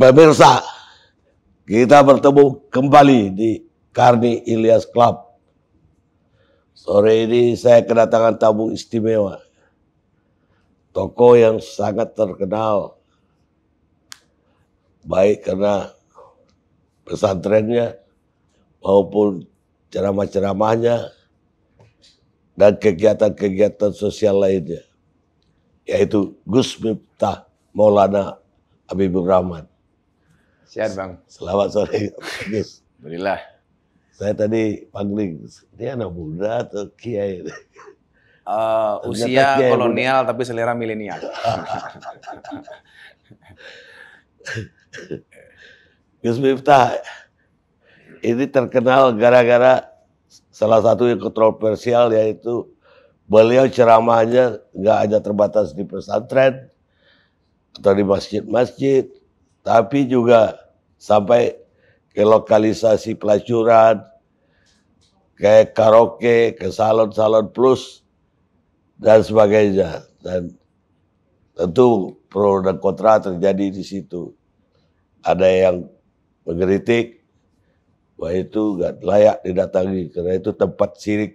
Pemirsa, kita bertemu kembali di Karni Ilyas Club. Sore ini saya kedatangan tamu istimewa. Toko yang sangat terkenal. Baik karena pesantrennya maupun ceramah-ceramahnya dan kegiatan-kegiatan sosial lainnya. Yaitu Gus Miftah Maulana Habibur Rahman. Siap Bang. Selamat sore. Gus. Alhamdulillah. Saya tadi panggil. dia anak muda atau kiai? Uh, usia kiai kolonial muda. tapi selera milenial. Gus Miftah, ini terkenal gara-gara salah satu yang kontroversial yaitu beliau ceramahnya nggak ada terbatas di pesantren atau di masjid-masjid, tapi juga sampai ke lokalisasi pelacuran, ke karaoke, ke salon-salon plus, dan sebagainya. Dan tentu pro dan kontra terjadi di situ. Ada yang mengkritik, bahwa itu nggak layak didatangi, karena itu tempat sirik.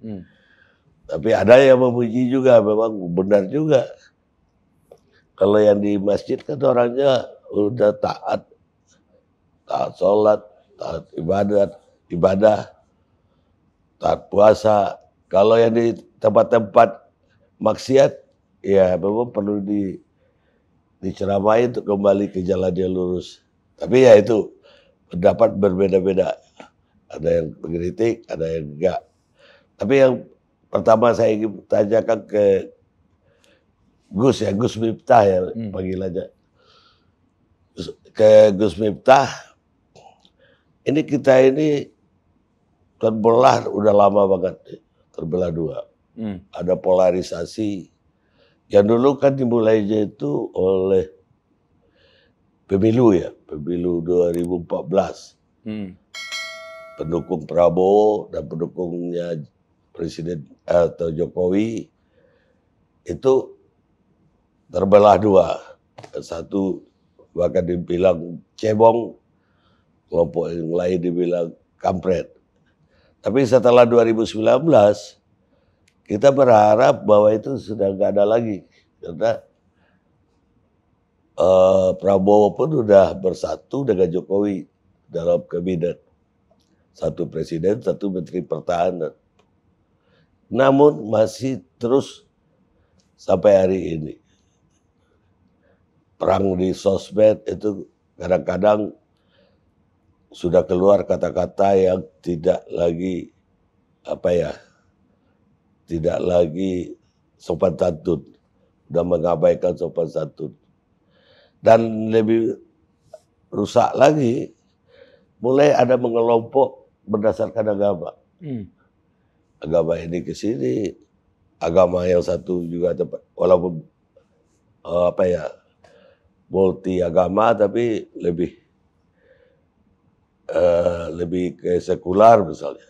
Hmm. Tapi ada yang memuji juga, memang benar juga. Kalau yang di masjid kan orangnya udah taat taat sholat taat ibadat ibadah taat puasa kalau yang di tempat-tempat maksiat ya memang perlu di diceramai untuk kembali ke jalan yang lurus tapi ya itu pendapat berbeda-beda ada yang mengkritik ada yang enggak tapi yang pertama saya ingin tanyakan ke Gus ya Gus Miftah ya hmm. aja ke Gus Miftah, ini kita ini terbelah udah lama banget, terbelah dua. Hmm. Ada polarisasi yang dulu kan dimulainya itu oleh pemilu ya, pemilu 2014. Hmm. Pendukung Prabowo dan pendukungnya Presiden eh, atau Jokowi itu terbelah dua. Satu bahkan dibilang cebong, kelompok yang lain dibilang kampret. Tapi setelah 2019, kita berharap bahwa itu sudah nggak ada lagi. Karena uh, Prabowo pun sudah bersatu dengan Jokowi dalam kabinet. Satu presiden, satu menteri pertahanan. Namun masih terus sampai hari ini perang di sosmed itu kadang-kadang sudah keluar kata-kata yang tidak lagi apa ya tidak lagi sopan santun sudah mengabaikan sopan santun dan lebih rusak lagi mulai ada mengelompok berdasarkan agama hmm. agama ini ke sini agama yang satu juga tempat walaupun uh, apa ya multi agama tapi lebih uh, lebih ke sekular misalnya.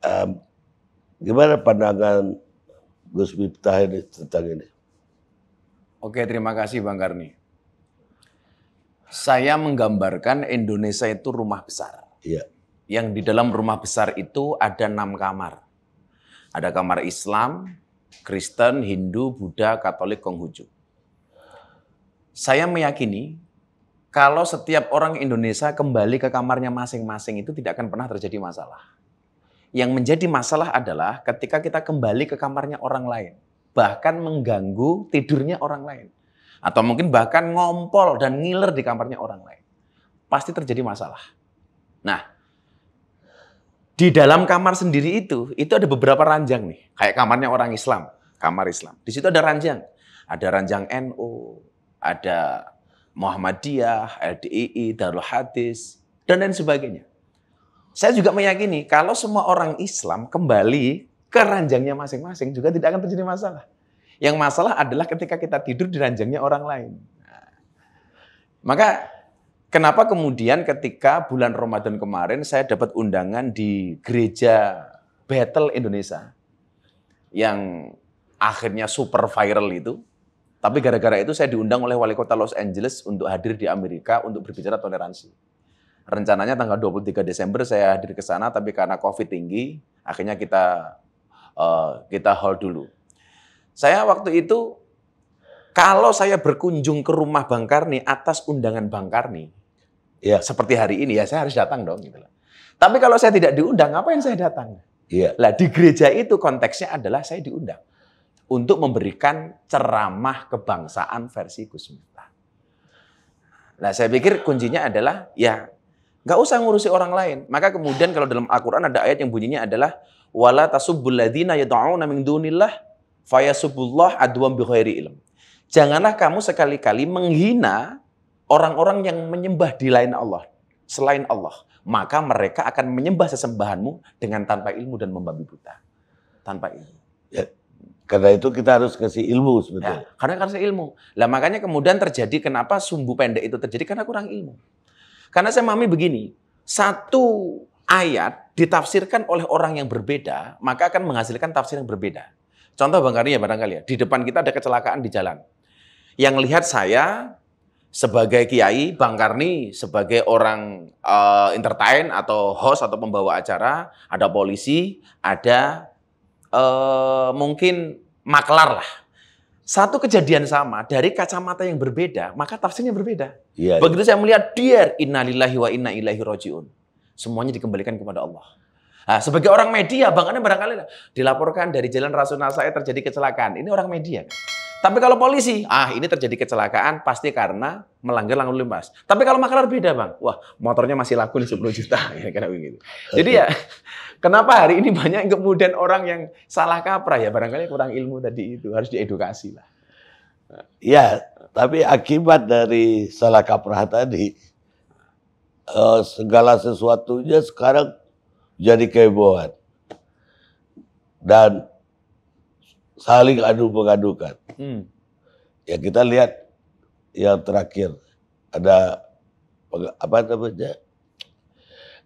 Um, gimana pandangan Gus Miftah ini tentang ini? Oke, terima kasih Bang Karni. Saya menggambarkan Indonesia itu rumah besar. Iya. Yang di dalam rumah besar itu ada enam kamar. Ada kamar Islam, Kristen, Hindu, Buddha, Katolik, Konghucu. Saya meyakini kalau setiap orang Indonesia kembali ke kamarnya masing-masing itu tidak akan pernah terjadi masalah. Yang menjadi masalah adalah ketika kita kembali ke kamarnya orang lain, bahkan mengganggu tidurnya orang lain, atau mungkin bahkan ngompol dan ngiler di kamarnya orang lain, pasti terjadi masalah. Nah, di dalam kamar sendiri itu, itu ada beberapa ranjang nih, kayak kamarnya orang Islam, kamar Islam. Di situ ada ranjang, ada ranjang NU, NO, ada Muhammadiyah, LDII, Darul Hadis, dan lain sebagainya. Saya juga meyakini kalau semua orang Islam kembali ke ranjangnya masing-masing juga tidak akan terjadi masalah. Yang masalah adalah ketika kita tidur di ranjangnya orang lain. maka kenapa kemudian ketika bulan Ramadan kemarin saya dapat undangan di gereja Battle Indonesia yang akhirnya super viral itu tapi gara-gara itu saya diundang oleh wali kota Los Angeles untuk hadir di Amerika untuk berbicara toleransi. Rencananya tanggal 23 Desember saya hadir ke sana, tapi karena COVID tinggi, akhirnya kita uh, kita hold dulu. Saya waktu itu kalau saya berkunjung ke rumah Bang Karni atas undangan Bang Karni, ya. seperti hari ini ya saya harus datang dong gitu Tapi kalau saya tidak diundang, apa yang saya datang? Iya. Lah di gereja itu konteksnya adalah saya diundang untuk memberikan ceramah kebangsaan versi Gus Miftah. Nah, saya pikir kuncinya adalah ya nggak usah ngurusi orang lain. Maka kemudian kalau dalam Al-Qur'an ada ayat yang bunyinya adalah wala tasubbul ladzina yad'una min dunillah fayasubullah adwan bighairi ilm. Janganlah kamu sekali-kali menghina orang-orang yang menyembah di lain Allah, selain Allah. Maka mereka akan menyembah sesembahanmu dengan tanpa ilmu dan membabi buta. Tanpa ilmu. Karena itu kita harus kasih ilmu sebetulnya. Nah, karena kasih ilmu. Lah makanya kemudian terjadi kenapa sumbu pendek itu terjadi karena kurang ilmu. Karena saya mami begini, satu ayat ditafsirkan oleh orang yang berbeda, maka akan menghasilkan tafsir yang berbeda. Contoh Bang Karni ya barangkali ya, di depan kita ada kecelakaan di jalan. Yang lihat saya sebagai kiai, Bang Karni sebagai orang uh, entertain atau host atau pembawa acara, ada polisi, ada uh, mungkin maklar lah. Satu kejadian sama dari kacamata yang berbeda, maka tafsirnya berbeda. Iya. iya. Begitu saya melihat dia innalillahi wa inna ilaihi rajiun. Semuanya dikembalikan kepada Allah. Nah, sebagai orang media, Bang Anem barangkali dilaporkan dari jalan rasional saya terjadi kecelakaan. Ini orang media Tapi kalau polisi, ah ini terjadi kecelakaan pasti karena melanggar lalu lintas. Tapi kalau maklar beda bang, wah motornya masih laku nih 10 juta. Ya karena begitu. Jadi ya kenapa hari ini banyak kemudian orang yang salah kaprah ya barangkali kurang ilmu tadi itu harus diedukasi lah. Ya, tapi akibat dari salah kaprah tadi eh, segala sesuatunya sekarang jadi kebohan dan saling adu pengadukan. Hmm. Ya kita lihat yang terakhir ada apa namanya?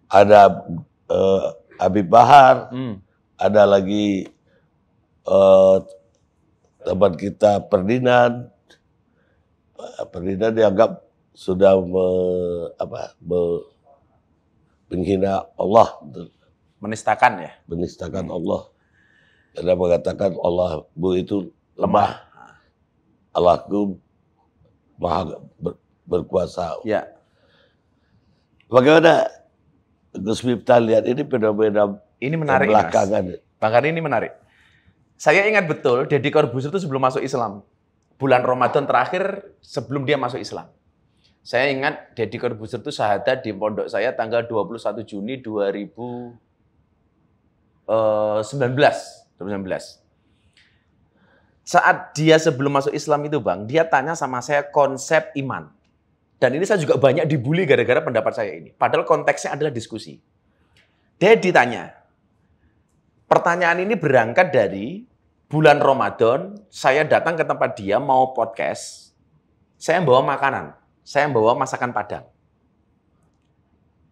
Ada uh, Habib Bahar, hmm. ada lagi uh, teman kita Perdinan. Eh, Perdinan dianggap sudah me, apa me, menghina Allah. Hmm menistakan ya. Menistakan hmm. Allah. Karena mengatakan Allah bu itu lemah. Allahku maha ber, berkuasa. Ya. Bagaimana Gus Miftah lihat ini fenomena ini menarik belakangan. Mas. Bang Karni ini menarik. Saya ingat betul Deddy Corbuzier itu sebelum masuk Islam. Bulan Ramadan terakhir sebelum dia masuk Islam. Saya ingat Deddy Corbuzier itu sahada di pondok saya tanggal 21 Juni 2000 2019. Eh, 2019. Saat dia sebelum masuk Islam itu Bang, dia tanya sama saya konsep iman. Dan ini saya juga banyak dibully gara-gara pendapat saya ini. Padahal konteksnya adalah diskusi. Dia ditanya, pertanyaan ini berangkat dari bulan Ramadan, saya datang ke tempat dia mau podcast, saya bawa makanan, saya bawa masakan Padang.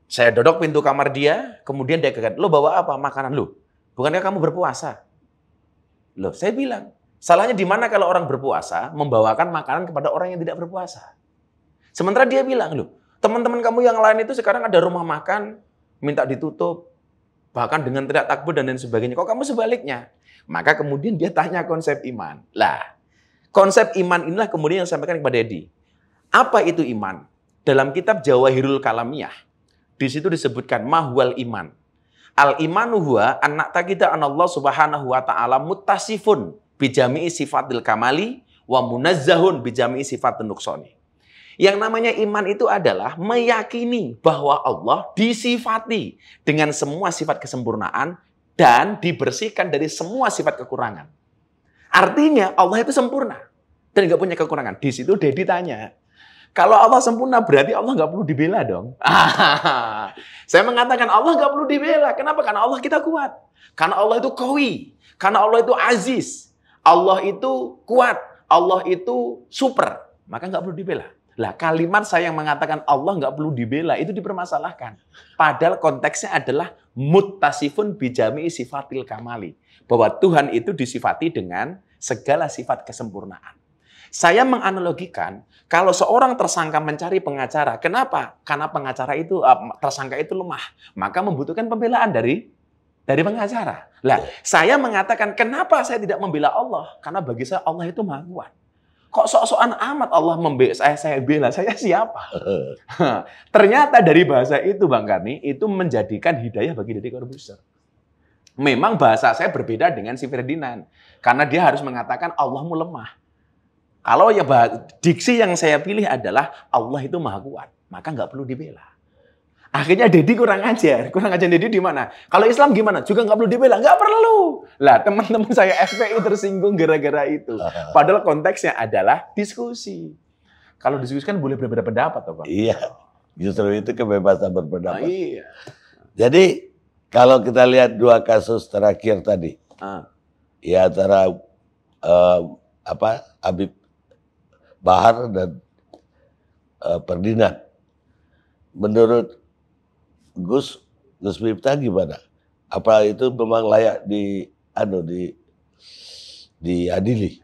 Saya dodok pintu kamar dia, kemudian dia kaget, lo bawa apa? Makanan lo. Bukankah kamu berpuasa? Loh, saya bilang, salahnya di mana kalau orang berpuasa membawakan makanan kepada orang yang tidak berpuasa? Sementara dia bilang, loh, teman-teman kamu yang lain itu sekarang ada rumah makan, minta ditutup, bahkan dengan tidak takbir dan lain sebagainya. Kok kamu sebaliknya? Maka kemudian dia tanya konsep iman. Lah, konsep iman inilah kemudian yang sampaikan kepada Edi. Apa itu iman? Dalam kitab Jawahirul Kalamiyah, di situ disebutkan mahwal iman. Al imanu huwa anak takida an Allah subhanahu wa ta'ala mutasifun bijami'i sifatil kamali wa munazzahun bijami'i sifat nuksoni. Yang namanya iman itu adalah meyakini bahwa Allah disifati dengan semua sifat kesempurnaan dan dibersihkan dari semua sifat kekurangan. Artinya Allah itu sempurna dan nggak punya kekurangan. Di situ Dedi tanya, kalau Allah sempurna, berarti Allah nggak perlu dibela dong. Saya mengatakan Allah nggak perlu dibela. Kenapa? Karena Allah kita kuat. Karena Allah itu kawi. Karena Allah itu aziz. Allah itu kuat. Allah itu super. Maka nggak perlu dibela. Lah kalimat saya yang mengatakan Allah nggak perlu dibela itu dipermasalahkan. Padahal konteksnya adalah mutasifun bijami sifatil kamali. Bahwa Tuhan itu disifati dengan segala sifat kesempurnaan. Saya menganalogikan kalau seorang tersangka mencari pengacara, kenapa? Karena pengacara itu eh, tersangka itu lemah, maka membutuhkan pembelaan dari dari pengacara. Lah, saya mengatakan kenapa saya tidak membela Allah? Karena bagi saya Allah itu maha kuat. Kok sok-sokan amat Allah membela saya, saya bela, saya siapa? Ternyata dari bahasa itu Bang Karni, itu menjadikan hidayah bagi Deddy Corbuzier. Memang bahasa saya berbeda dengan si Ferdinand. Karena dia harus mengatakan Allahmu lemah. Kalau ya bah, diksi yang saya pilih adalah Allah itu maha kuat, maka nggak perlu dibela. Akhirnya Dedi kurang ajar. Kurang ajar Dedi di mana? Kalau Islam gimana? Juga nggak perlu dibela. Nggak perlu. Lah teman-teman saya FPI tersinggung gara-gara itu. Padahal konteksnya adalah diskusi. Kalau diskusi kan boleh berbeda pendapat, toh, Pak. Iya. Justru itu kebebasan berpendapat. Nah, iya. Jadi kalau kita lihat dua kasus terakhir tadi, ah. ya antara uh, apa Habib Bahar dan uh, Menurut Gus Gus Miftah gimana? Apa itu memang layak di anu di diadili?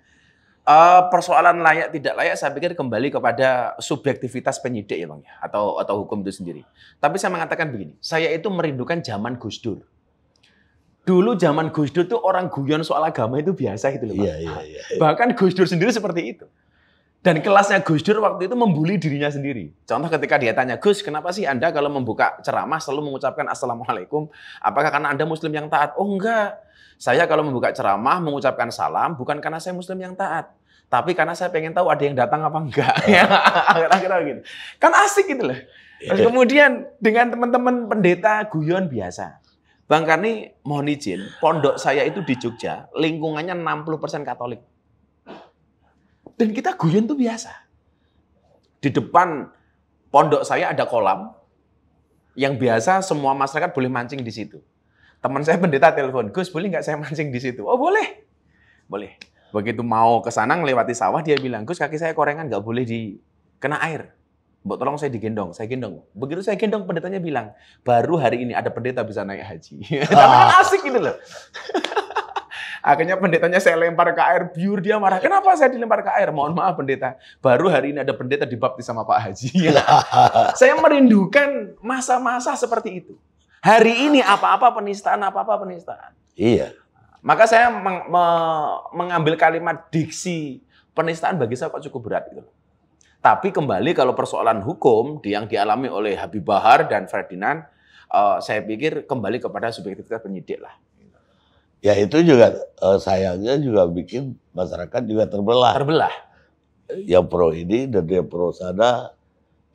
Uh, persoalan layak tidak layak saya pikir kembali kepada subjektivitas penyidik ya ya atau atau hukum itu sendiri. Tapi saya mengatakan begini, saya itu merindukan zaman Gus Dur dulu zaman Gus Dur tuh orang guyon soal agama itu biasa gitu loh. Iya, iya, iya, iya. Bahkan Gus Dur sendiri seperti itu. Dan kelasnya Gus Dur waktu itu membuli dirinya sendiri. Contoh ketika dia tanya, Gus kenapa sih Anda kalau membuka ceramah selalu mengucapkan Assalamualaikum? Apakah karena Anda Muslim yang taat? Oh enggak. Saya kalau membuka ceramah mengucapkan salam bukan karena saya Muslim yang taat. Tapi karena saya pengen tahu ada yang datang apa enggak. Ya, akhir akhir gitu. Kan asik gitu loh. Terus iya. kemudian dengan teman-teman pendeta guyon biasa. Bang Karni mohon izin, pondok saya itu di Jogja, lingkungannya 60% Katolik. Dan kita guyon tuh biasa. Di depan pondok saya ada kolam yang biasa semua masyarakat boleh mancing di situ. Teman saya pendeta telepon, Gus boleh nggak saya mancing di situ? Oh boleh, boleh. Begitu mau ke sana melewati sawah dia bilang, Gus kaki saya korengan nggak boleh di kena air. Mbok tolong saya digendong, saya gendong. Begitu saya gendong, pendetanya bilang, baru hari ini ada pendeta bisa naik haji. Ah. asik ini gitu loh. Akhirnya pendetanya saya lempar ke air biur, dia marah. Kenapa saya dilempar ke air? Mohon maaf pendeta. Baru hari ini ada pendeta dibaptis sama Pak Haji. saya merindukan masa-masa seperti itu. Hari ini apa-apa penistaan, apa-apa penistaan. Iya. Maka saya meng me mengambil kalimat diksi penistaan bagi saya kok cukup berat itu. Tapi kembali kalau persoalan hukum yang dialami oleh Habib Bahar dan Ferdinand, eh, saya pikir kembali kepada subjektivitas penyidik lah ya itu juga uh, sayangnya juga bikin masyarakat juga terbelah. Terbelah. Yang pro ini dan dia pro sana,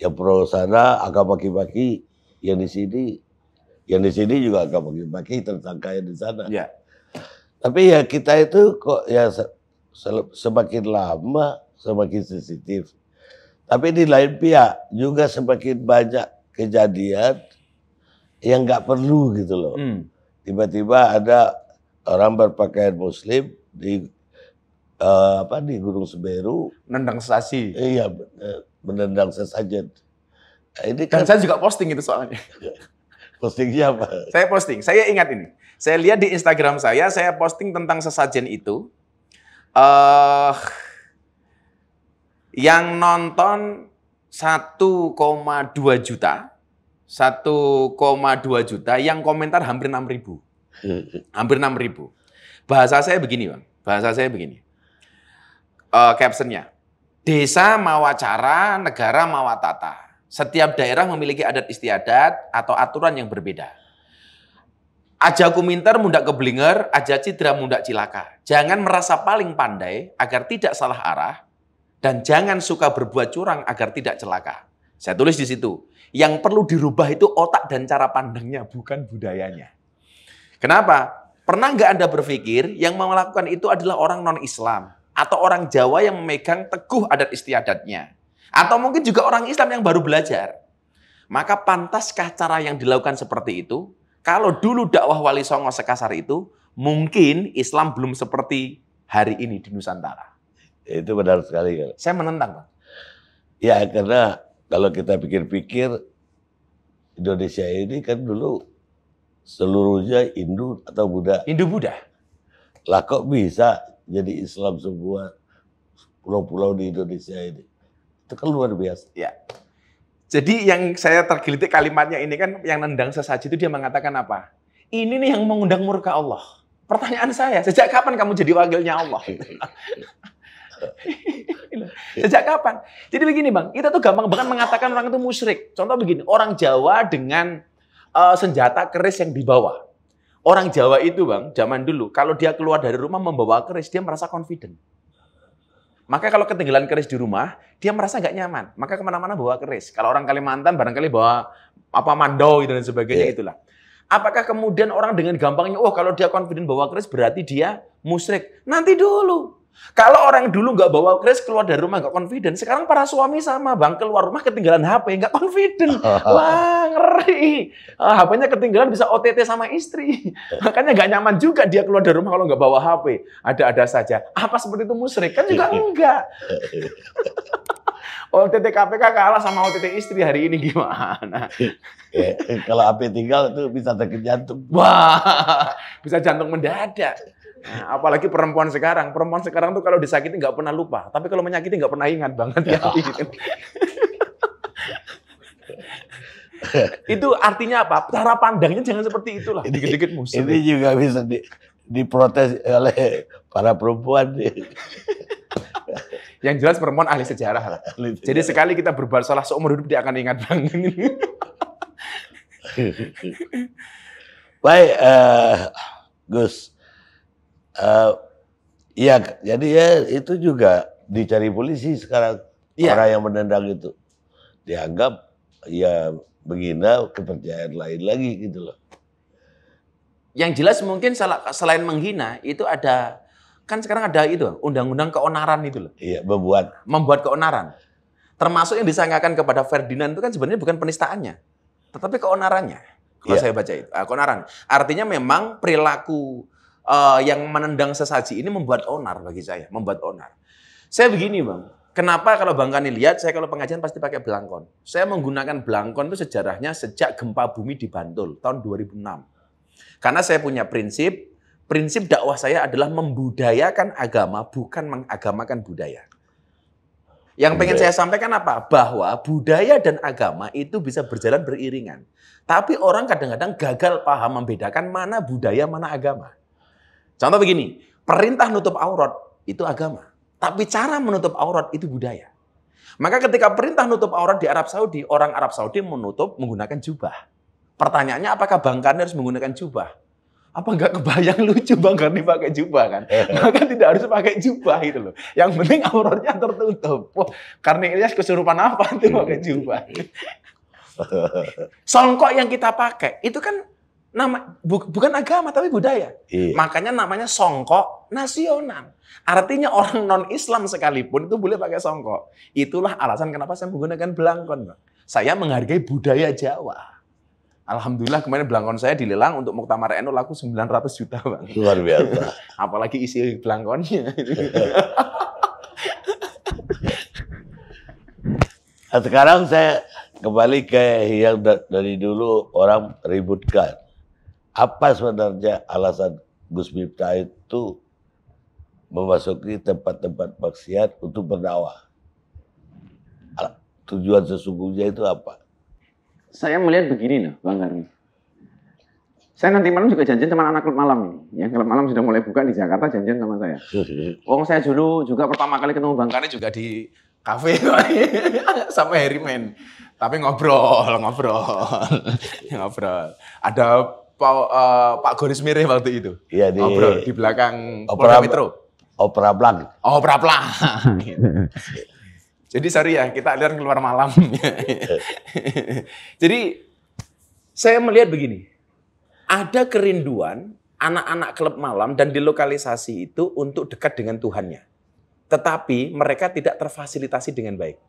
yang pro sana agak maki-maki, yang di sini, yang di sini juga agak maki-maki tersangka yang di sana. Ya. Tapi ya kita itu kok ya semakin lama semakin sensitif. Tapi di lain pihak juga semakin banyak kejadian yang nggak perlu gitu loh. hmm. Tiba -tiba ada orang berpakaian muslim di uh, apa di Gunung Semeru nendang sesaji. Iya, eh, menendang sesajen. Nah, ini kan Dan saya juga posting itu soalnya. Posting siapa? Saya posting. Saya ingat ini. Saya lihat di Instagram saya, saya posting tentang sesajen itu. Uh, yang nonton 1,2 juta, 1,2 juta, yang komentar hampir 6 ribu. Hmm. hampir 6000 bahasa saya begini bang bahasa saya begini uh, captionnya desa mawacara negara mawatata setiap daerah memiliki adat istiadat atau aturan yang berbeda. Aja kuminter mundak keblinger, aja cidra mundak cilaka. Jangan merasa paling pandai agar tidak salah arah, dan jangan suka berbuat curang agar tidak celaka. Saya tulis di situ. Yang perlu dirubah itu otak dan cara pandangnya, bukan budayanya. Kenapa? Pernah nggak Anda berpikir yang melakukan itu adalah orang non-Islam? Atau orang Jawa yang memegang teguh adat istiadatnya? Atau mungkin juga orang Islam yang baru belajar? Maka pantaskah cara yang dilakukan seperti itu? Kalau dulu dakwah wali songo sekasar itu, mungkin Islam belum seperti hari ini di Nusantara. Itu benar sekali. Saya menentang, Pak. Ya, karena kalau kita pikir-pikir, Indonesia ini kan dulu seluruhnya Hindu atau Buddha. Hindu Buddha. Lah kok bisa jadi Islam semua pulau-pulau di Indonesia ini? Itu kan luar biasa. Ya. Jadi yang saya tergelitik kalimatnya ini kan yang nendang sesaji itu dia mengatakan apa? Ini nih yang mengundang murka Allah. Pertanyaan saya, sejak kapan kamu jadi wakilnya Allah? Sejak kapan? Jadi begini bang, kita tuh gampang banget mengatakan orang itu musyrik. Contoh begini, orang Jawa dengan uh, senjata keris yang dibawa. Orang Jawa itu bang, zaman dulu, kalau dia keluar dari rumah membawa keris, dia merasa confident. Maka kalau ketinggalan keris di rumah, dia merasa nggak nyaman. Maka kemana-mana bawa keris. Kalau orang Kalimantan barangkali bawa apa mandau gitu dan sebagainya yeah. itulah. Apakah kemudian orang dengan gampangnya, oh kalau dia confident bawa keris berarti dia musyrik. Nanti dulu. Kalau orang dulu nggak bawa kris keluar dari rumah nggak confident, sekarang para suami sama bang keluar rumah ketinggalan HP nggak confident, wah ngeri. HP-nya ah, ketinggalan bisa OTT sama istri, makanya nggak nyaman juga dia keluar dari rumah kalau nggak bawa HP. Ada-ada saja. Apa seperti itu musyrik? Kan juga enggak. OTT KPK kalah sama OTT istri hari ini gimana? Eh, eh, kalau HP tinggal itu bisa sakit jantung. Wah, bisa jantung mendadak. Nah, apalagi perempuan sekarang, perempuan sekarang tuh kalau disakiti nggak pernah lupa, tapi kalau menyakiti nggak pernah ingat banget ya. Iya. itu artinya apa? Cara pandangnya jangan seperti itulah. Dikit-dikit musuh. Ini juga bisa di, diprotes oleh para perempuan. Yang jelas perempuan ahli sejarah lah. Jadi sekali kita berbuat salah seumur hidup dia akan ingat banget. Baik, uh, Gus. Uh, ya jadi ya itu juga dicari polisi sekarang ya. orang yang menendang itu dianggap ya menghina kepercayaan lain lagi gitu loh. Yang jelas mungkin selain menghina itu ada kan sekarang ada itu undang-undang keonaran itu loh. Iya, membuat membuat keonaran. Termasuk yang disangkakan kepada Ferdinand itu kan sebenarnya bukan penistaannya, tetapi keonarannya. Kalau iya. saya baca itu, ah, keonaran. Artinya memang perilaku uh, yang menendang sesaji ini membuat onar bagi saya, membuat onar. Saya begini bang, kenapa kalau bang Kani lihat saya kalau pengajian pasti pakai belangkon. Saya menggunakan belangkon itu sejarahnya sejak gempa bumi di Bantul tahun 2006. Karena saya punya prinsip, prinsip dakwah saya adalah membudayakan agama bukan mengagamakan budaya. Yang pengen saya sampaikan apa? Bahwa budaya dan agama itu bisa berjalan beriringan. Tapi orang kadang-kadang gagal paham membedakan mana budaya, mana agama. Contoh begini, perintah nutup aurat itu agama. Tapi cara menutup aurat itu budaya. Maka ketika perintah nutup aurat di Arab Saudi, orang Arab Saudi menutup menggunakan jubah. Pertanyaannya apakah Bang Karni harus menggunakan jubah? Apa nggak kebayang lucu Bang Karni pakai jubah kan? Maka tidak harus pakai jubah gitu loh. Yang penting auratnya tertutup. Wah, Karni Ilyas kesurupan apa tuh pakai jubah? Songkok yang kita pakai itu kan nama bu, bukan agama tapi budaya. Iya. Makanya namanya songkok nasional. Artinya orang non-Islam sekalipun itu boleh pakai songkok. Itulah alasan kenapa saya menggunakan belangkon. Saya menghargai budaya Jawa. Alhamdulillah kemarin belangkon saya dilelang untuk Muktamar NU laku 900 juta, Bang. Luar biasa. Apalagi isi belangkonnya. Sekarang saya kembali ke yang dari dulu orang ributkan. Apa sebenarnya alasan Gus Miftah itu memasuki tempat-tempat maksiat untuk berdakwah? Tujuan sesungguhnya itu apa? Saya melihat begini loh, Bang Karni. Saya nanti malam juga janjian sama anak klub malam ini. Ya, klub malam sudah mulai buka di Jakarta janjian sama saya. Wong saya dulu juga pertama kali ketemu Bang Karni juga di kafe sama Harry Man. Tapi ngobrol, ngobrol, ngobrol. Ada Pak, uh, eh, Pak Goris waktu itu? Iya di Obrol, di belakang Opera Metro. Opera Plan. Oh, Opera Plan. Jadi sorry ya, kita aliran keluar malam. Jadi saya melihat begini, ada kerinduan anak-anak klub malam dan dilokalisasi itu untuk dekat dengan Tuhannya. Tetapi mereka tidak terfasilitasi dengan baik.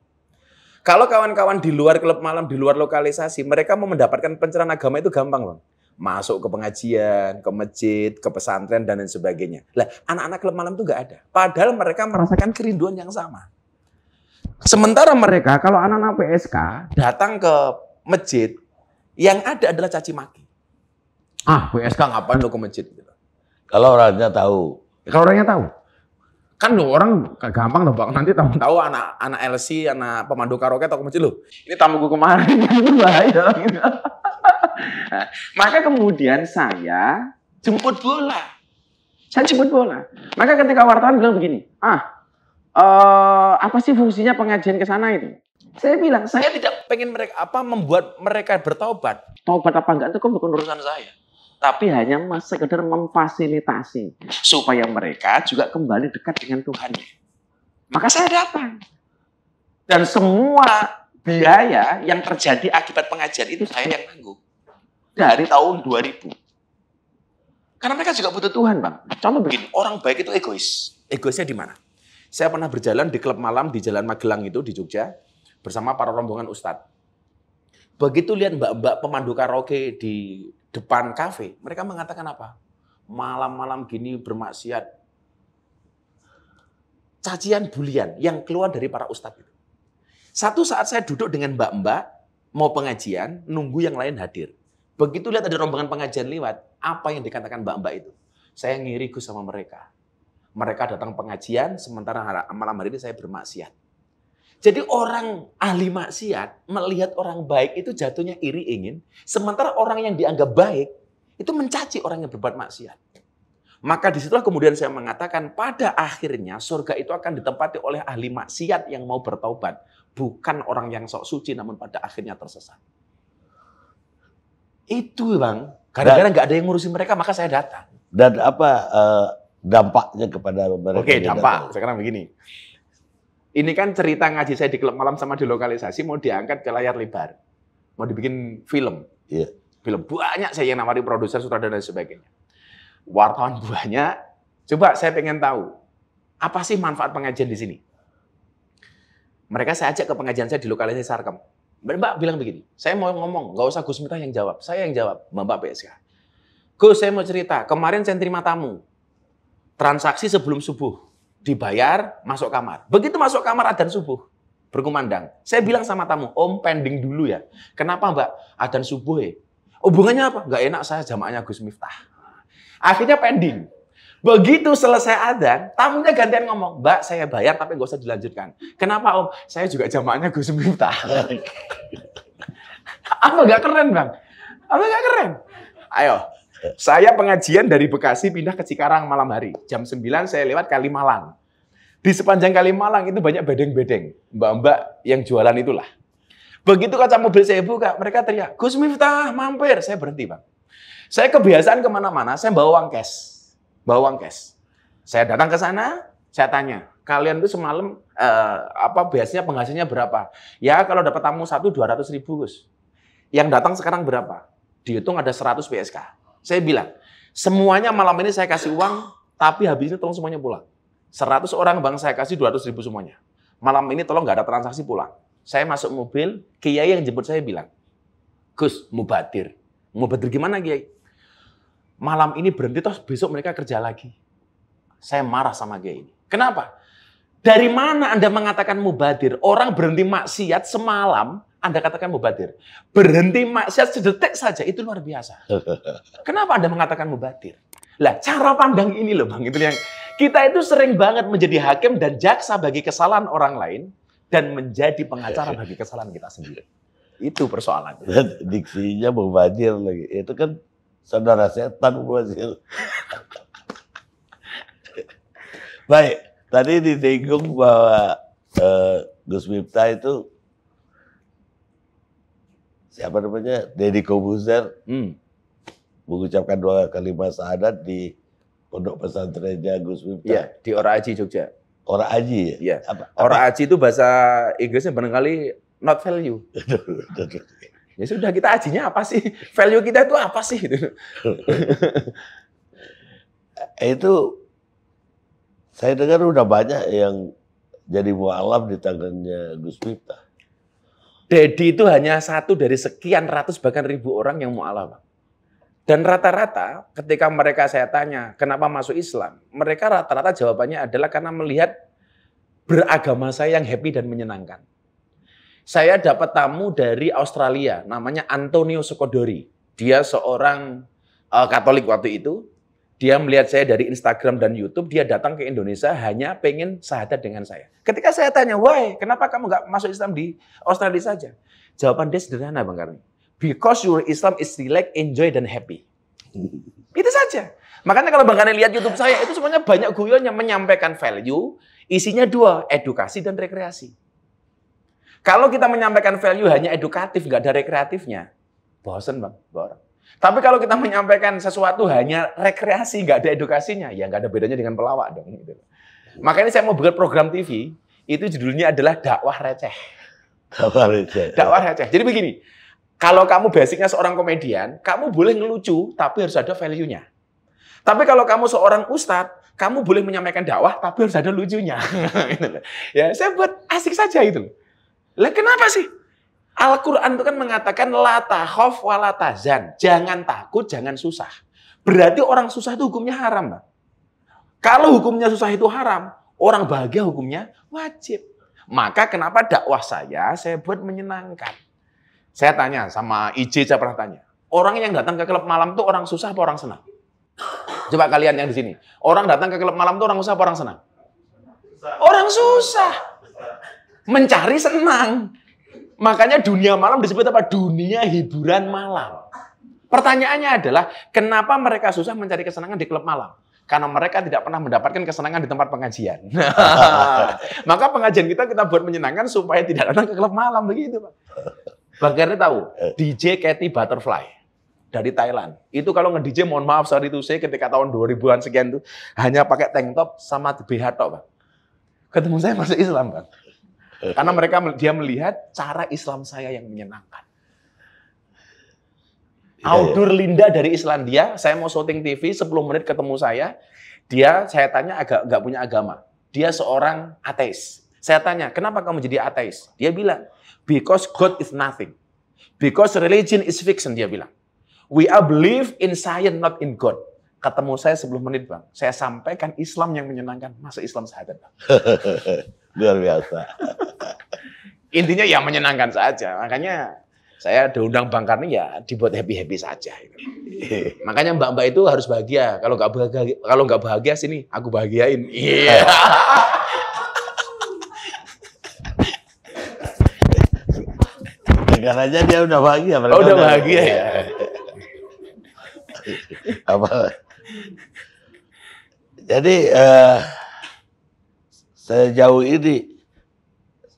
Kalau kawan-kawan di luar klub malam, di luar lokalisasi, mereka mau mendapatkan pencerahan agama itu gampang, Bang masuk ke pengajian, ke masjid, ke pesantren dan lain sebagainya. Lah, anak-anak klub malam itu nggak ada. Padahal mereka merasakan kerinduan yang sama. Sementara mereka kalau anak-anak PSK datang ke masjid, yang ada adalah caci maki. Ah, PSK ngapain lo ke masjid? Kalau orangnya tahu. Ya, kalau orangnya tahu. Kan lo orang gampang tebak nanti tahu-tahu anak anak LC, anak pemandu karaoke atau ke masjid lo. Ini tamu gue kemarin bahaya. Nah, maka kemudian saya jemput bola. Saya jemput bola. Maka ketika wartawan bilang begini, ah, uh, apa sih fungsinya pengajian ke sana itu? Saya bilang, saya tidak pengen mereka apa membuat mereka bertobat. Tobat apa enggak itu kan bukan urusan saya. Tapi hanya sekedar memfasilitasi supaya mereka juga kembali dekat dengan Tuhan. Maka saya datang. Dan semua biaya yang terjadi akibat pengajian itu saya yang tanggung dari tahun 2000. Karena mereka juga butuh Tuhan, Bang. Contoh iya. begini, orang baik itu egois. Egoisnya di mana? Saya pernah berjalan di klub malam di Jalan Magelang itu di Jogja bersama para rombongan ustadz. Begitu lihat mbak-mbak pemandu karaoke di depan kafe, mereka mengatakan apa? Malam-malam gini bermaksiat. Cacian bulian yang keluar dari para ustadz itu. Satu saat saya duduk dengan mbak-mbak, mau pengajian, nunggu yang lain hadir. Begitu lihat ada rombongan pengajian lewat, apa yang dikatakan mbak-mbak itu? Saya ngiriku sama mereka. Mereka datang pengajian, sementara malam hari ini saya bermaksiat. Jadi orang ahli maksiat melihat orang baik itu jatuhnya iri ingin, sementara orang yang dianggap baik itu mencaci orang yang berbuat maksiat. Maka disitulah kemudian saya mengatakan pada akhirnya surga itu akan ditempati oleh ahli maksiat yang mau bertaubat. Bukan orang yang sok suci namun pada akhirnya tersesat. Itu bang, gara-gara nggak ada yang ngurusin mereka maka saya datang. Dan apa uh, dampaknya kepada mereka? Oke dampak. Datang. Sekarang begini, ini kan cerita ngaji saya di klub malam sama di lokalisasi mau diangkat ke layar lebar, mau dibikin film. Iya. Film banyak saya yang nawari produser, sutradara dan sebagainya. Wartawan banyak. Coba saya pengen tahu apa sih manfaat pengajian di sini? Mereka saya ajak ke pengajian saya di lokalisasi Sarkem Mbak bilang begini, saya mau ngomong, nggak usah Gus Miftah yang jawab, saya yang jawab, Mbak PSK. Gus, saya mau cerita, kemarin saya terima tamu, transaksi sebelum subuh, dibayar, masuk kamar. Begitu masuk kamar, adan subuh, berkumandang. Saya bilang sama tamu, om pending dulu ya. Kenapa Mbak? adan subuh ya. Hubungannya apa? Nggak enak saya jamaahnya Gus Miftah. Akhirnya pending. Begitu selesai adzan, tamunya gantian ngomong, Mbak saya bayar tapi gak usah dilanjutkan. Kenapa Om? Saya juga jamaahnya Gus Miftah. Apa gak keren Bang? Apa gak keren? Ayo, saya pengajian dari Bekasi pindah ke Cikarang malam hari. Jam 9 saya lewat Kalimalang. Di sepanjang Kalimalang itu banyak bedeng-bedeng. Mbak-mbak yang jualan itulah. Begitu kaca mobil saya buka, mereka teriak, Gus Miftah, mampir. Saya berhenti, Bang. Saya kebiasaan kemana-mana, saya bawa uang cash Bawang guys. Saya datang ke sana, saya tanya, kalian tuh semalam uh, apa biasanya penghasilnya berapa? Ya kalau dapat tamu satu dua ratus ribu Gus. Yang datang sekarang berapa? Dihitung ada 100 PSK. Saya bilang, semuanya malam ini saya kasih uang, tapi habisnya tolong semuanya pulang. 100 orang bang saya kasih 200 ribu semuanya. Malam ini tolong nggak ada transaksi pulang. Saya masuk mobil, Kiai yang jemput saya bilang, Gus, mau mau Mubadir gimana Kiai? malam ini berhenti terus besok mereka kerja lagi. Saya marah sama kiai ini. Kenapa? Dari mana Anda mengatakan mubadir? Orang berhenti maksiat semalam, Anda katakan mubadir. Berhenti maksiat sedetik saja, itu luar biasa. Kenapa Anda mengatakan mubadir? Lah, cara pandang ini loh Bang, itu yang kita itu sering banget menjadi hakim dan jaksa bagi kesalahan orang lain dan menjadi pengacara bagi kesalahan kita sendiri. Itu persoalannya. diksinya mubadir lagi. Itu kan saudara setan gua sih. Baik, tadi ditinggung bahwa eh, Gus Miftah itu siapa namanya Deddy Kobuzer hmm. mengucapkan dua kalimat syahadat di pondok pesantrennya Gus Miftah. Iya, di Ora Aji Jogja. Ora Aji ya? Iya. Apa, apa? Ora Aji itu bahasa Inggrisnya barangkali not value. Ya sudah kita ajinya apa sih? Value kita itu apa sih? Gitu. itu saya dengar udah banyak yang jadi mualaf di tangannya Gus Miftah. Dedi itu hanya satu dari sekian ratus bahkan ribu orang yang mualaf. Dan rata-rata ketika mereka saya tanya kenapa masuk Islam, mereka rata-rata jawabannya adalah karena melihat beragama saya yang happy dan menyenangkan. Saya dapat tamu dari Australia, namanya Antonio Sokodori. Dia seorang uh, Katolik waktu itu. Dia melihat saya dari Instagram dan YouTube, dia datang ke Indonesia hanya pengen sahadat dengan saya. Ketika saya tanya, why, kenapa kamu nggak masuk Islam di Australia saja? Jawaban dia sederhana, Bang Karni. Because your Islam is relax, enjoy, dan happy. Itu saja. Makanya kalau Bang Karni lihat YouTube saya, itu semuanya banyak guyon yang menyampaikan value, isinya dua, edukasi dan rekreasi. Kalau kita menyampaikan value hanya edukatif, nggak ada rekreatifnya, bosen bang, bosen. Tapi kalau kita menyampaikan sesuatu hanya rekreasi, nggak ada edukasinya, ya nggak ada bedanya dengan pelawak dong. Gitu. Makanya saya mau buat program TV, itu judulnya adalah dakwah receh. Dakwah receh. dakwah receh. Jadi begini, kalau kamu basicnya seorang komedian, kamu boleh ngelucu, tapi harus ada value-nya. Tapi kalau kamu seorang ustadz, kamu boleh menyampaikan dakwah, tapi harus ada lucunya. Gitu ya, saya buat asik saja itu. Lah kenapa sih? Al-Quran itu kan mengatakan lata khof walatazan. Jangan takut, jangan susah. Berarti orang susah itu hukumnya haram. Mbak. Kalau hukumnya susah itu haram, orang bahagia hukumnya wajib. Maka kenapa dakwah saya, saya buat menyenangkan. Saya tanya sama IJ, saya pernah tanya. Orang yang datang ke klub malam itu orang susah apa orang senang? Coba kalian yang di sini. Orang datang ke klub malam itu orang susah apa orang senang? Orang susah mencari senang. Makanya dunia malam disebut apa? Dunia hiburan malam. Pertanyaannya adalah, kenapa mereka susah mencari kesenangan di klub malam? karena mereka tidak pernah mendapatkan kesenangan di tempat pengajian. maka pengajian kita kita buat menyenangkan supaya tidak datang ke klub malam begitu, Pak. Bang Gerni tahu, DJ Katy Butterfly dari Thailand. Itu kalau nge-DJ mohon maaf sorry itu saya ketika tahun 2000-an sekian itu hanya pakai tank top sama BH top, Bang. Ketemu saya masih Islam, Bang. Karena mereka dia melihat cara Islam saya yang menyenangkan. Iya, iya. Audur Linda dari Islandia, saya mau syuting TV, 10 menit ketemu saya. Dia, saya tanya agak nggak punya agama. Dia seorang ateis. Saya tanya, kenapa kamu jadi ateis? Dia bilang, because God is nothing. Because religion is fiction, dia bilang. We are believe in science, not in God ketemu saya sebelum menit bang. Saya sampaikan Islam yang menyenangkan, masa Islam sahadat bang. Luar biasa. Intinya ya menyenangkan saja. Makanya saya diundang Bang Karni ya dibuat happy-happy saja. Makanya mbak-mbak itu harus bahagia. Kalau nggak bahagia, kalau nggak bahagia sini aku bahagiain. Iya. Yeah. Karena aja dia udah bahagia. Oh, udah bahagia ya. apa jadi uh, sejauh ini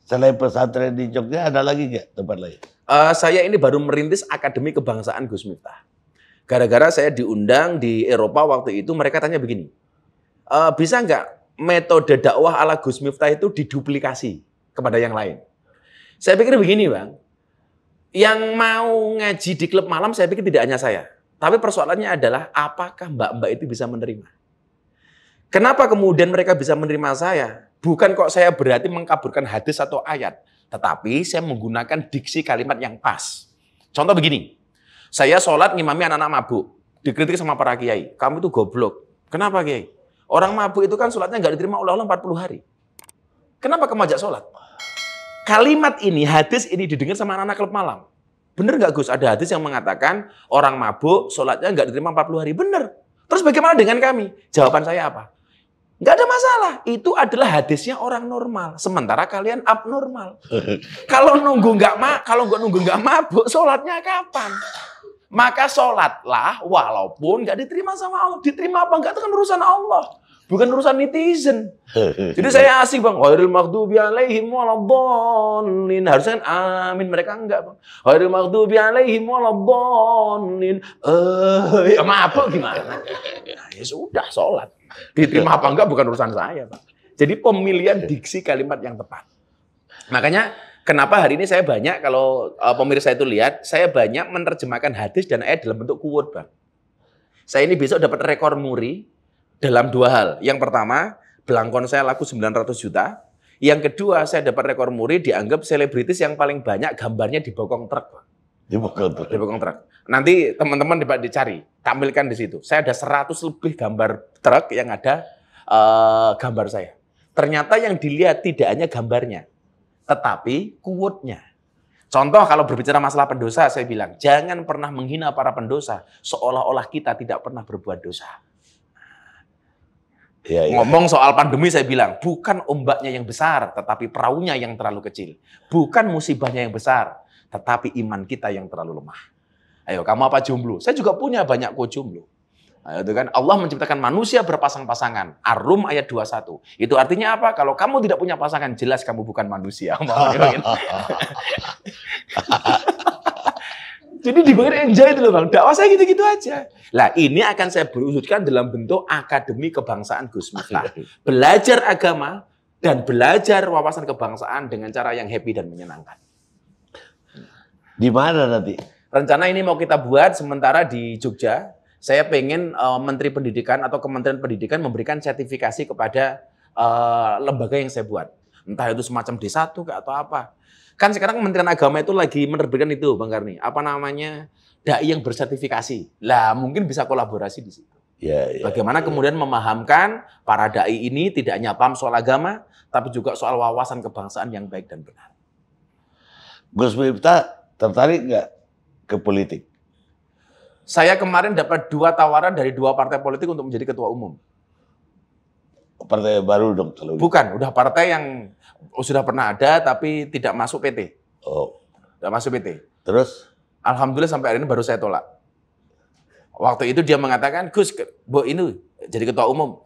selain pesantren di Jogja ada lagi nggak tempat lain? Uh, saya ini baru merintis Akademi Kebangsaan Gus Miftah. Gara-gara saya diundang di Eropa waktu itu mereka tanya begini, e, bisa nggak metode dakwah ala Gus Miftah itu diduplikasi kepada yang lain? Saya pikir begini bang, yang mau ngaji di klub malam saya pikir tidak hanya saya. Tapi persoalannya adalah apakah mbak-mbak itu bisa menerima? Kenapa kemudian mereka bisa menerima saya? Bukan kok saya berarti mengkaburkan hadis atau ayat, tetapi saya menggunakan diksi kalimat yang pas. Contoh begini, saya sholat ngimami anak-anak mabuk, dikritik sama para kiai, kamu itu goblok. Kenapa kiai? Orang mabuk itu kan sholatnya nggak diterima oleh Allah 40 hari. Kenapa kemajak sholat? Kalimat ini, hadis ini didengar sama anak-anak klub malam. Bener gak Gus? Ada hadis yang mengatakan orang mabuk sholatnya nggak diterima 40 hari. Bener. Terus bagaimana dengan kami? Jawaban saya apa? Nggak ada masalah. Itu adalah hadisnya orang normal. Sementara kalian abnormal. kalau nunggu nggak ma, kalau nggak nunggu nggak mabuk, sholatnya kapan? Maka sholatlah walaupun nggak diterima sama Allah. Diterima apa nggak itu kan urusan Allah bukan urusan netizen. Jadi saya asik bang, khairil makdubi alaihim waladhdallin. Harusnya kan amin, mereka enggak bang. Khairil makdubi alaihim waladhdallin. Eh, ya apa gimana? Nah, ya sudah sholat. Diterima apa enggak bukan urusan saya bang. Jadi pemilihan diksi kalimat yang tepat. Makanya kenapa hari ini saya banyak kalau uh, pemirsa itu lihat, saya banyak menerjemahkan hadis dan ayat dalam bentuk kuat bang. Saya ini besok dapat rekor muri, dalam dua hal. Yang pertama, belangkon saya laku 900 juta. Yang kedua, saya dapat rekor muri dianggap selebritis yang paling banyak gambarnya di bokong truk. Di bokong truk. Di bokong truk. Nanti teman-teman dapat dicari, tampilkan di situ. Saya ada 100 lebih gambar truk yang ada uh, gambar saya. Ternyata yang dilihat tidak hanya gambarnya, tetapi kuotnya. Contoh kalau berbicara masalah pendosa, saya bilang jangan pernah menghina para pendosa seolah-olah kita tidak pernah berbuat dosa. Ya, ya. Ngomong soal pandemi saya bilang, bukan ombaknya yang besar, tetapi perahunya yang terlalu kecil. Bukan musibahnya yang besar, tetapi iman kita yang terlalu lemah. Ayo, kamu apa jomblo? Saya juga punya banyak kok jomblo. Ayo, itu kan Allah menciptakan manusia berpasang-pasangan. ar ayat 21. Itu artinya apa? Kalau kamu tidak punya pasangan, jelas kamu bukan manusia. Jadi dibayar enjoy itu loh bang. Dakwah saya gitu-gitu aja. Lah ini akan saya berwujudkan dalam bentuk akademi kebangsaan Gus Miftah. Iya. Belajar agama dan belajar wawasan kebangsaan dengan cara yang happy dan menyenangkan. Di mana nanti? Rencana ini mau kita buat sementara di Jogja. Saya pengen uh, Menteri Pendidikan atau Kementerian Pendidikan memberikan sertifikasi kepada uh, lembaga yang saya buat. Entah itu semacam D1 atau apa Kan sekarang Kementerian Agama itu lagi menerbitkan itu, Bang Karni. Apa namanya? Dai yang bersertifikasi. Lah, mungkin bisa kolaborasi di situ. Ya, ya, Bagaimana ya. kemudian memahamkan para dai ini tidak hanya paham soal agama, tapi juga soal wawasan kebangsaan yang baik dan benar. Gus Miftah tertarik nggak ke politik? Saya kemarin dapat dua tawaran dari dua partai politik untuk menjadi ketua umum partai baru dong kalau gitu. bukan udah partai yang sudah pernah ada tapi tidak masuk PT oh tidak masuk PT terus alhamdulillah sampai hari ini baru saya tolak waktu itu dia mengatakan Gus bu ini jadi ketua umum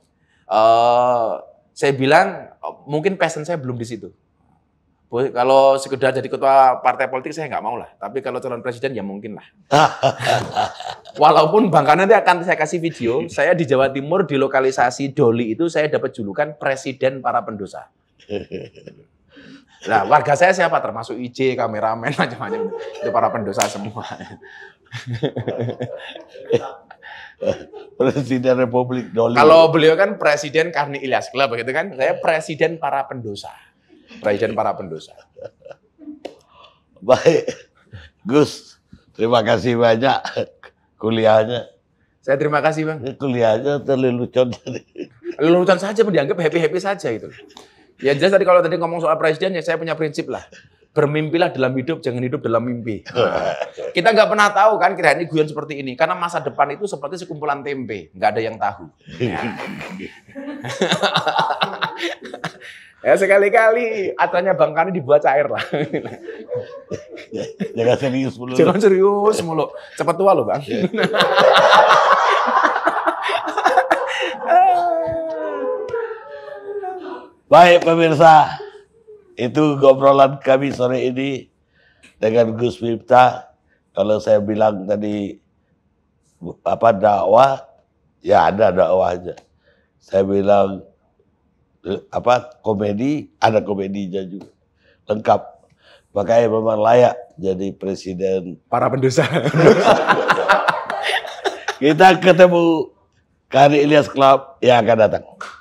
uh, saya bilang oh, mungkin passion saya belum di situ kalau sekedar jadi ketua partai politik saya nggak mau lah. Tapi kalau calon presiden ya mungkin lah. Walaupun Bangka nanti akan saya kasih video, saya di Jawa Timur di lokalisasi Doli itu saya dapat julukan presiden para pendosa. Nah, warga saya siapa? Termasuk IJ, kameramen, macam-macam. Itu para pendosa semua. Presiden Republik Doli. Kalau beliau kan Presiden Karni Ilyas Club, begitu kan? Saya Presiden para pendosa. Presiden para pendosa. Baik, Gus, terima kasih banyak kuliahnya. Saya terima kasih bang. Kuliahnya terlelucon jadi. Lelucon saja, dianggap happy happy saja gitu. Ya jelas tadi kalau tadi ngomong soal presiden ya saya punya prinsip lah bermimpilah dalam hidup, jangan hidup dalam mimpi. Kita nggak pernah tahu kan kira-kira guyon seperti ini, karena masa depan itu seperti sekumpulan tempe, nggak ada yang tahu. Ya, sekali-kali adanya Bang Kani dibuat cair lah. jangan serius mulu. Jangan serius mulu, cepat tua loh Bang. Iya. Baik pemirsa, itu gobrolan kami sore ini dengan Gus Miftah. Kalau saya bilang tadi apa dakwah, ya ada dakwah aja. Saya bilang apa komedi, ada komedinya juga. Lengkap. Makanya memang layak jadi presiden. Para pendosa. Kita ketemu Kari Ilyas Club yang akan datang.